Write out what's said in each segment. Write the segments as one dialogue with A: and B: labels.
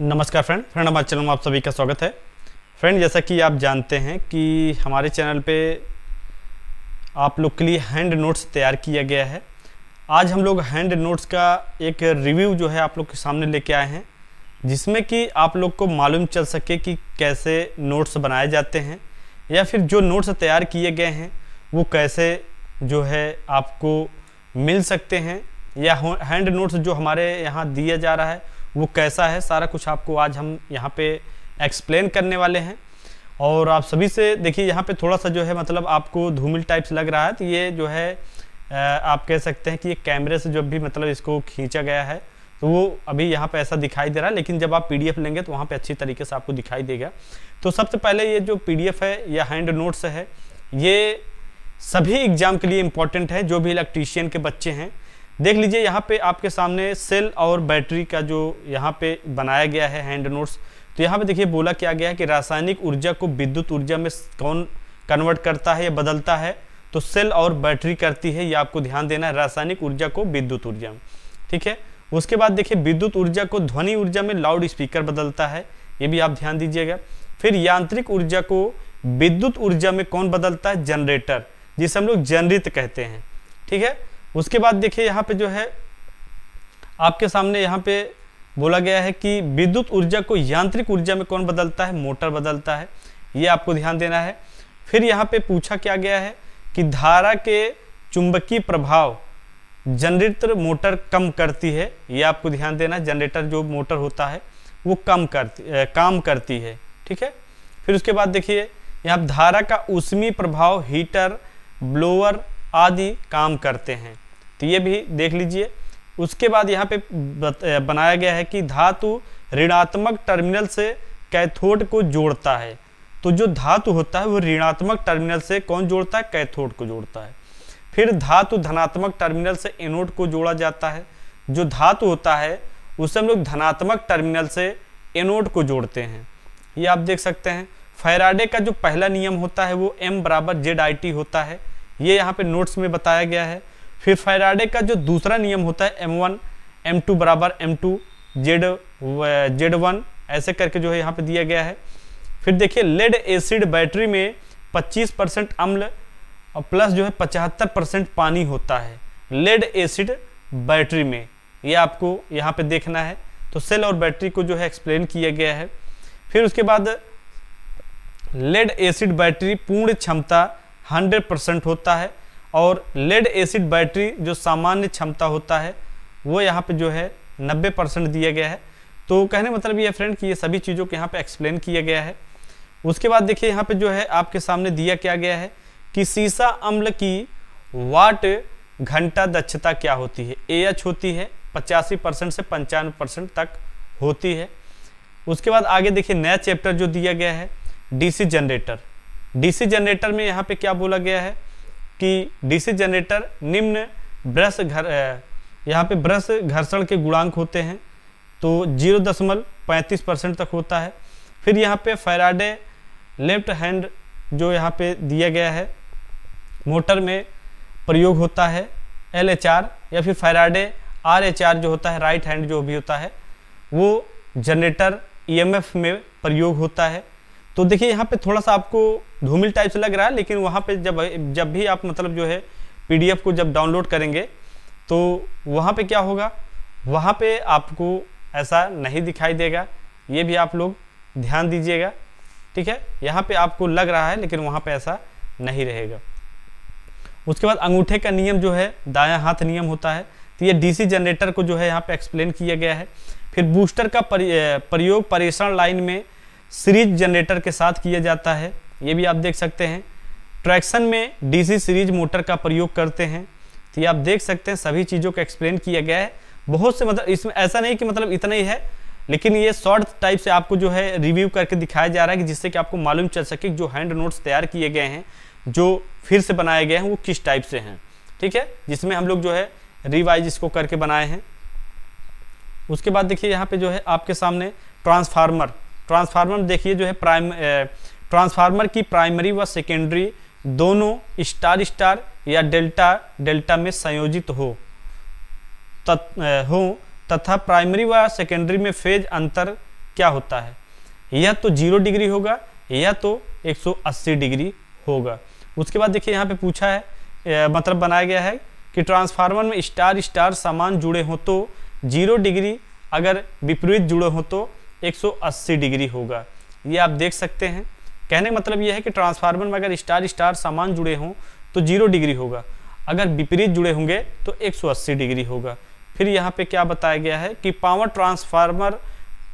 A: नमस्कार friend friend हमारे channel में आप सभी का स्वागत है फ्रेंड जैसा कि आप जानते हैं कि हमारे चैनल पे आप लोग के लिए हैंड नोट्स तैयार किया गया है आज हम लोग हैंड नोट्स का एक रिव्यू जो है आप लोग के सामने लेके आए हैं जिसमें कि आप लोग को मालूम चल सके कि कैसे नोट्स बनाए जाते हैं या फिर जो नोट्स तैयार किए गए हैं वो कैसे जो है आपको मिल सकते हैं या हैंड नोट्स जो हमारे यहाँ दिया जा रहा है वो कैसा है सारा कुछ आपको आज हम यहाँ पे एक्सप्लेन करने वाले हैं और आप सभी से देखिए यहाँ पे थोड़ा सा जो है मतलब आपको धूमिल टाइप्स लग रहा है तो ये जो है आप कह सकते हैं कि ये कैमरे से जब भी मतलब इसको खींचा गया है तो वो अभी यहाँ पे ऐसा दिखाई दे रहा है लेकिन जब आप पीडीएफ लेंगे तो वहाँ पे अच्छी तरीके से आपको दिखाई देगा तो सबसे पहले ये जो पीडीएफ है या हैंड नोट्स है ये सभी एग्जाम के लिए इम्पॉर्टेंट है जो भी इलेक्ट्रीशियन के बच्चे हैं देख लीजिए यहाँ पे आपके सामने सेल और बैटरी का जो यहाँ पे बनाया गया है हैंड नोट्स तो यहाँ पे देखिए बोला क्या गया है कि रासायनिक ऊर्जा को विद्युत ऊर्जा में कौन कन्वर्ट करता है या बदलता है तो सेल और बैटरी करती है ये आपको ध्यान देना है रासायनिक ऊर्जा को विद्युत ऊर्जा में ठीक है उसके बाद देखिए विद्युत ऊर्जा को ध्वनि ऊर्जा में लाउड स्पीकर बदलता है ये भी आप ध्यान दीजिएगा फिर यांत्रिक ऊर्जा को विद्युत ऊर्जा में कौन बदलता है जनरेटर जिसे हम लोग जनरित कहते हैं ठीक है उसके बाद देखिए यहाँ पे जो है आपके सामने यहाँ पे बोला गया है कि विद्युत ऊर्जा को यांत्रिक ऊर्जा में कौन बदलता है मोटर बदलता है ये आपको ध्यान देना है फिर यहाँ पे पूछा क्या गया है कि धारा के चुंबकीय प्रभाव जनरेटर मोटर कम करती है ये आपको ध्यान देना है जनरेटर जो मोटर होता है वो कम करती आ, काम करती है ठीक है फिर उसके बाद देखिए यहाँ धारा का उष्मी प्रभाव हीटर ब्लोअर आदि काम करते हैं तो ये भी देख लीजिए उसके बाद यहाँ पे बनाया गया है कि धातु ऋणात्मक टर्मिनल से कैथोड को जोड़ता है तो जो धातु होता है वो ऋणात्मक टर्मिनल से कौन जोड़ता है कैथोड को जोड़ता है फिर धातु धनात्मक टर्मिनल से एनोड को जोड़ा जाता है जो धातु होता है उसे हम लोग धनात्मक टर्मिनल से एनोड को जोड़ते हैं ये आप देख सकते हैं फैराडे का जो पहला नियम होता है वो एम बराबर जेड आई टी होता है ये यहाँ पे नोट्स में बताया गया है फिर फैराडे का जो दूसरा नियम होता है एम वन एम टू बराबर M two Z Z one ऐसे करके जो है यहाँ पे दिया गया है फिर देखिए लेड एसिड बैटरी में 25 परसेंट अम्ल और प्लस जो है 75 परसेंट पानी होता है लेड एसिड बैटरी में ये आपको यहाँ पे देखना है तो सेल और बैटरी को जो है एक्सप्लेन किया गया है फिर उसके बाद लेड एसिड बैटरी पूर्ण क्षमता हंड्रेड परसेंट होता है और लेड एसिड बैटरी जो सामान्य क्षमता होता है वो यहाँ पे जो है 90 परसेंट दिया गया है तो कहने मतलब ये फ्रेंड कि ये सभी चीज़ों को यहाँ पे एक्सप्लेन किया गया है उसके बाद देखिए यहाँ पे जो है आपके सामने दिया क्या गया है कि सीसा अम्ल की वाट घंटा दक्षता क्या होती है ए एच होती है पचासी परसेंट से पंचानवे परसेंट तक होती है उसके बाद आगे देखिए नया चैप्टर जो दिया गया है डीसी जनरेटर डीसी जनरेटर में यहाँ पे क्या बोला गया है कि डीसी जनरेटर निम्न ब्रश घर यहाँ पे ब्रश घर्षण के गुणांक होते हैं तो जीरो दशमलव पैंतीस परसेंट तक होता है फिर यहाँ पे फैराडे लेफ्ट हैंड जो यहाँ पे दिया गया है मोटर में प्रयोग होता है एल एच आर या फिर फैराडे आर एच आर जो होता है राइट हैंड जो भी होता है वो जनरेटर ई एम एफ में प्रयोग होता है तो देखिए यहाँ पे थोड़ा सा आपको धूमिल टाइप से लग रहा है लेकिन वहाँ पे जब जब भी आप मतलब जो है पीडीएफ को जब डाउनलोड करेंगे तो वहाँ पे क्या होगा वहाँ पे आपको ऐसा नहीं दिखाई देगा ये भी आप लोग ध्यान दीजिएगा ठीक है यहाँ पे आपको लग रहा है लेकिन वहाँ पे ऐसा नहीं रहेगा उसके बाद अंगूठे का नियम जो है दाया हाथ नियम होता है तो ये डी जनरेटर को जो है यहाँ पर एक्सप्लेन किया गया है फिर बूस्टर का प्रयोग परेषण लाइन में सीरीज जनरेटर के साथ किया जाता है ये भी आप देख सकते हैं ट्रैक्शन में डीसी सीरीज मोटर का प्रयोग करते हैं तो ये आप देख सकते हैं सभी चीज़ों को एक्सप्लेन किया गया है बहुत से मतलब इसमें ऐसा नहीं कि मतलब इतना ही है लेकिन ये शॉर्ट टाइप से आपको जो है रिव्यू करके दिखाया जा रहा है कि जिससे कि आपको मालूम चल सके जो हैंड नोट्स तैयार किए गए हैं जो फिर से बनाए गए हैं वो किस टाइप से हैं ठीक है जिसमें हम लोग जो है रिवाइज इसको करके बनाए हैं उसके बाद देखिए यहाँ पे जो है आपके सामने ट्रांसफार्मर ट्रांसफार्मर देखिए जो है प्राइम ट्रांसफार्मर की प्राइमरी व सेकेंडरी दोनों स्टार स्टार या डेल्टा डेल्टा में संयोजित हो तत, हो तथा प्राइमरी व सेकेंडरी में फेज अंतर क्या होता है यह तो जीरो डिग्री होगा यह तो 180 डिग्री होगा उसके बाद देखिए यहाँ पे पूछा है ए, मतलब बनाया गया है कि ट्रांसफार्मर में स्टार स्टार सामान जुड़े हों तो जीरो डिग्री अगर विपरीत जुड़े हों तो 180 डिग्री होगा ये आप देख सकते हैं कहने का मतलब यह है कि ट्रांसफार्मर में अगर स्टार स्टार सामान जुड़े हों तो जीरो डिग्री होगा अगर विपरीत जुड़े होंगे तो 180 डिग्री होगा फिर यहाँ पे क्या बताया गया है कि पावर ट्रांसफार्मर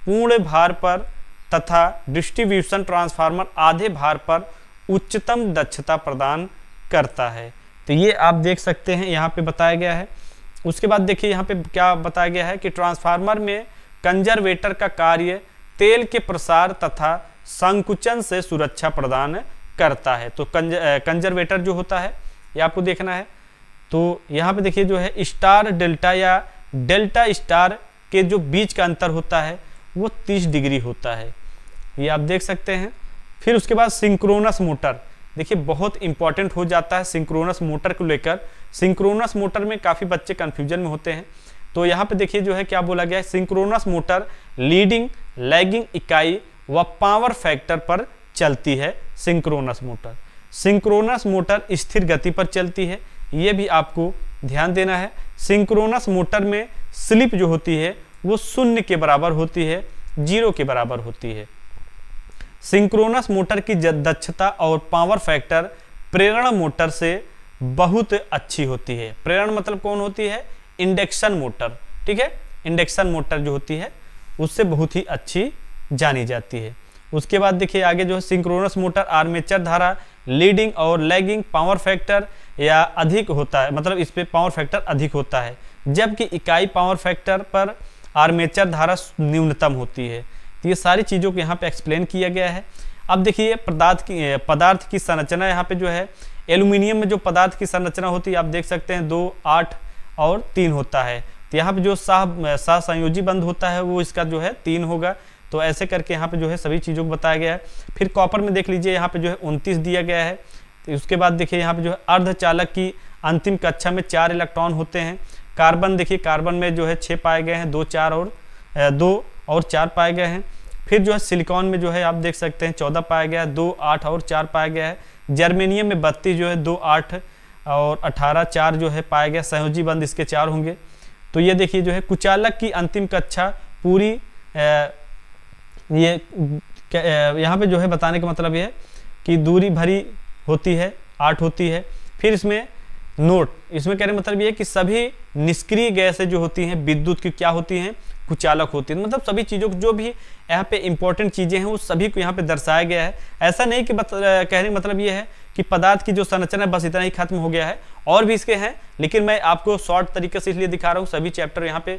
A: पूर्ण भार पर तथा डिस्ट्रीब्यूशन ट्रांसफार्मर आधे भार पर उच्चतम दक्षता प्रदान करता है तो ये आप देख सकते हैं यहाँ पे बताया गया है उसके बाद देखिए यहाँ पे क्या बताया गया है कि ट्रांसफार्मर में कंजर्वेटर का कार्य तेल के प्रसार तथा संकुचन से सुरक्षा प्रदान करता है तो कंज, कंजर्वेटर जो होता है ये आपको देखना है तो यहाँ पे देखिए जो है स्टार डेल्टा या डेल्टा स्टार के जो बीच का अंतर होता है वो 30 डिग्री होता है ये आप देख सकते हैं फिर उसके बाद सिंक्रोनस मोटर देखिए बहुत इंपॉर्टेंट हो जाता है सिंक्रोनस मोटर को लेकर सिंक्रोनस मोटर में काफ़ी बच्चे कन्फ्यूजन में होते हैं तो यहाँ पे देखिए जो है क्या बोला गया है सिंक्रोनस मोटर लीडिंग लैगिंग इकाई व पावर फैक्टर पर चलती है सिंक्रोनस मोटर सिंक्रोनस मोटर स्थिर गति पर चलती है ये भी आपको ध्यान देना है सिंक्रोनस मोटर में स्लिप जो होती है वो शून्य के बराबर होती है जीरो के बराबर होती है सिंक्रोनस मोटर की दक्षता और पावर फैक्टर प्रेरण मोटर से बहुत अच्छी होती है प्रेरण मतलब कौन होती है इंडक्शन मोटर ठीक है इंडक्शन मोटर जो होती है उससे बहुत ही अच्छी जानी जाती है उसके बाद देखिए आगे जो है सिंक्रोनस मोटर आर्मेचर धारा लीडिंग और लैगिंग पावर फैक्टर या अधिक होता है मतलब इस पर पावर फैक्टर अधिक होता है जबकि इकाई पावर फैक्टर पर आर्मेचर धारा न्यूनतम होती है तो ये सारी चीज़ों को यहाँ पे एक्सप्लेन किया गया है अब देखिए पदार्थ की पदार्थ की संरचना यहाँ पे जो है एल्यूमिनियम में जो पदार्थ की संरचना होती है आप देख सकते हैं दो आठ और तीन होता है तो यहाँ पे जो सह सह संयोजी बंध होता है वो इसका जो है तीन होगा तो ऐसे करके यहाँ पे जो है सभी चीज़ों को बताया गया है फिर कॉपर में देख लीजिए यहाँ पे जो है उनतीस दिया गया है तो उसके बाद देखिए यहाँ पे जो है अर्धचालक की अंतिम कक्षा में चार इलेक्ट्रॉन होते हैं कार्बन देखिए कार्बन में जो है छः पाए गए हैं दो चार और दो और चार पाए गए हैं फिर जो है सिलिकॉन में जो है आप देख सकते हैं चौदह पाया गया है दो आठ और चार पाया गया है जर्मेनियम में बत्तीस जो है दो आठ और 18 चार जो है पाया गया सहयोजी बंद इसके चार होंगे तो ये देखिए जो है कुचालक की अंतिम कक्षा पूरी ये यहाँ पे जो है बताने का मतलब ये है कि दूरी भरी होती है आठ होती है फिर इसमें नोट इसमें कह रहे मतलब ये कि सभी निष्क्रिय गैसें जो होती हैं विद्युत की क्या होती हैं कुचालक होती है मतलब सभी चीज़ों को जो भी यहाँ पे इंपॉर्टेंट चीज़ें हैं वो सभी को यहाँ पे दर्शाया गया है ऐसा नहीं कि बत, कहने का मतलब ये है कि पदार्थ की जो संरचना है बस इतना ही खत्म हो गया है और भी इसके हैं लेकिन मैं आपको शॉर्ट तरीके से इसलिए दिखा रहा हूँ सभी चैप्टर यहाँ पे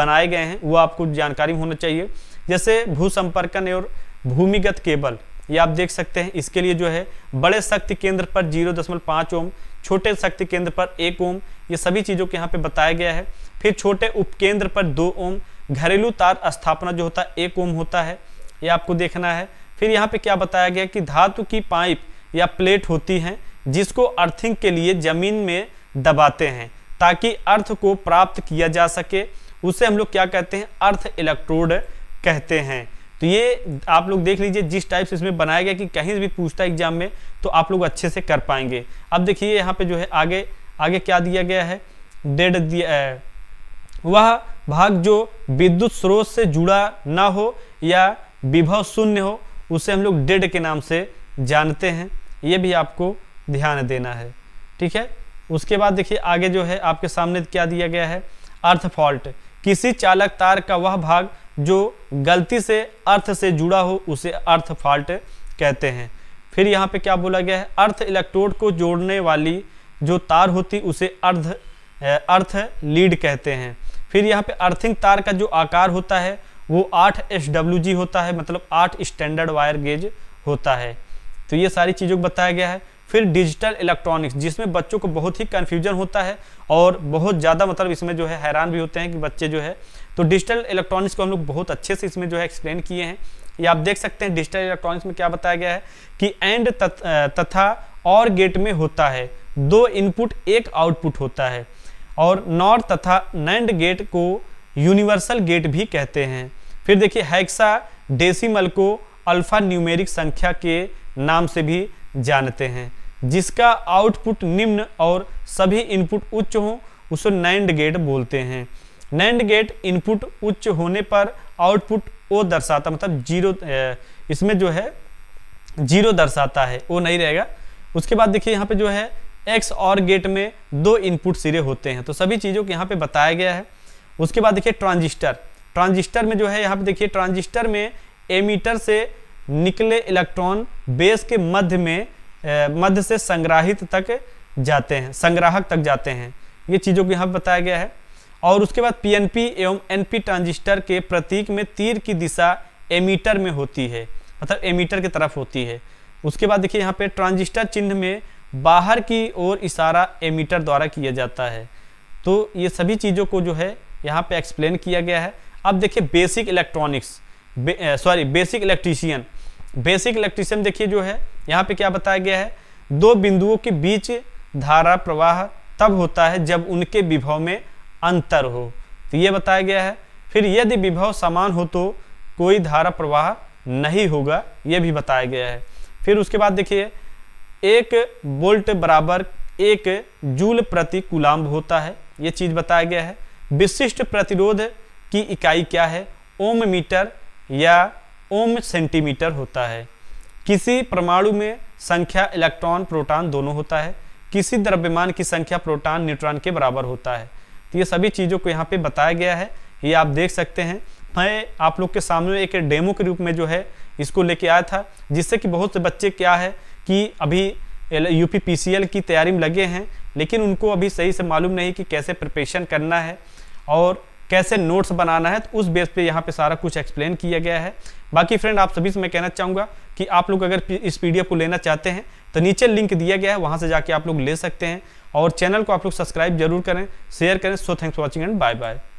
A: बनाए गए हैं वो आपको जानकारी होना चाहिए जैसे भू संपर्कन और भूमिगत केबल ये आप देख सकते हैं इसके लिए जो है बड़े शक्ति केंद्र पर जीरो दशमलव पाँच ओम छोटे शक्ति केंद्र पर एक ओम ये सभी चीज़ों के यहाँ पे बताया गया है फिर छोटे उपकेंद्र पर दो ओम घरेलू तार स्थापना जो होता है एक ओम होता है ये आपको देखना है फिर यहाँ पे क्या बताया गया कि धातु की पाइप या प्लेट होती हैं जिसको अर्थिंग के लिए जमीन में दबाते हैं ताकि अर्थ को प्राप्त किया जा सके उसे हम लोग क्या कहते हैं अर्थ इलेक्ट्रोड कहते हैं तो ये आप लोग देख लीजिए जिस टाइप से इसमें बनाया गया कि कहीं भी पूछता है एग्जाम में तो आप लोग अच्छे से कर पाएंगे अब देखिए यहाँ पे जो है आगे आगे क्या दिया गया है डेड दिया वह भाग जो विद्युत स्रोत से जुड़ा ना हो या विभव शून्य हो उसे हम लोग डेड के नाम से जानते हैं ये भी आपको ध्यान देना है ठीक है उसके बाद देखिए आगे जो है आपके सामने क्या दिया गया है अर्थ फॉल्ट किसी चालक तार का वह भाग जो गलती से अर्थ से जुड़ा हो उसे अर्थ फॉल्ट कहते हैं फिर यहाँ पे क्या बोला गया है अर्थ इलेक्ट्रोड को जोड़ने वाली जो तार होती उसे अर्ध अर्थ लीड कहते हैं फिर यहाँ पे अर्थिंग तार का जो आकार होता है वो आठ एस डब्ल्यू जी होता है मतलब आठ स्टैंडर्ड वायर गेज होता है तो ये सारी चीज़ों को बताया गया है फिर डिजिटल इलेक्ट्रॉनिक्स जिसमें बच्चों को बहुत ही कन्फ्यूजन होता है और बहुत ज़्यादा मतलब इसमें जो है हैरान भी होते हैं कि बच्चे जो है तो डिजिटल इलेक्ट्रॉनिक्स को हम लोग बहुत अच्छे से इसमें जो है एक्सप्लेन किए हैं ये आप देख सकते हैं डिजिटल इलेक्ट्रॉनिक्स में क्या बताया गया है कि एंड तथा और गेट में होता है दो इनपुट एक आउटपुट होता है और नॉर तथा नैंड गेट को यूनिवर्सल गेट भी कहते हैं फिर देखिए हैक्सा डेसिमल को अल्फा न्यूमेरिक संख्या के नाम से भी जानते हैं जिसका आउटपुट निम्न और सभी इनपुट उच्च हों उसे नैंड गेट बोलते हैं नैंड गेट इनपुट उच्च होने पर आउटपुट ओ दर्शाता मतलब जीरो इसमें जो है जीरो दर्शाता है वो नहीं रहेगा उसके बाद देखिए यहाँ पे जो है एक्स और गेट में दो इनपुट सिरे होते हैं तो सभी चीज़ों को यहाँ पे बताया गया है उसके बाद देखिए ट्रांजिस्टर ट्रांजिस्टर में जो है यहाँ पे देखिए ट्रांजिस्टर में एमीटर से निकले इलेक्ट्रॉन बेस के मध्य में मध्य से संग्राहित तक जाते हैं संग्राहक तक जाते हैं ये चीज़ों को यहाँ पर बताया गया है और उसके बाद पी एवं एन ट्रांजिस्टर के प्रतीक में तीर की दिशा एमीटर में होती है मतलब एमीटर की तरफ होती है उसके बाद देखिए यहाँ पे ट्रांजिस्टर चिन्ह में बाहर की ओर इशारा एमीटर द्वारा किया जाता है तो ये सभी चीज़ों को जो है यहाँ पे एक्सप्लेन किया गया है अब देखिए basic electronics sorry basic electrician basic electrician देखिए जो है यहाँ पे क्या बताया गया है दो बिंदुओं के बीच धारा प्रवाह तब होता है जब उनके विभव में अंतर हो तो ये बताया गया है फिर यदि विभव समान हो तो कोई धारा प्रवाह नहीं होगा ये भी बताया गया है फिर उसके बाद देखिए एक बोल्ट बराबर एक जूल प्रति कुलाम्ब होता है ये चीज बताया गया है विशिष्ट प्रतिरोध की इकाई क्या है ओम मीटर या ओम सेंटीमीटर होता है किसी परमाणु में संख्या इलेक्ट्रॉन प्रोटॉन दोनों होता है किसी द्रव्यमान की संख्या प्रोटॉन न्यूट्रॉन के बराबर होता है तो ये सभी चीज़ों को यहाँ पे बताया गया है ये आप देख सकते हैं मैं आप लोग के सामने एक डेमो के रूप में जो है इसको लेके आया था जिससे कि बहुत से बच्चे क्या है कि अभी यू पी की तैयारी में लगे हैं लेकिन उनको अभी सही से मालूम नहीं कि कैसे प्रिपरेशन करना है और कैसे नोट्स बनाना है तो उस बेस पे यहाँ पे सारा कुछ एक्सप्लेन किया गया है बाकी फ्रेंड आप सभी से मैं कहना चाहूँगा कि आप लोग अगर इस पीडीएफ को लेना चाहते हैं तो नीचे लिंक दिया गया है वहाँ से जाके आप लोग ले सकते हैं और चैनल को आप लोग सब्सक्राइब जरूर करें शेयर करें so thanks for watching and bye bye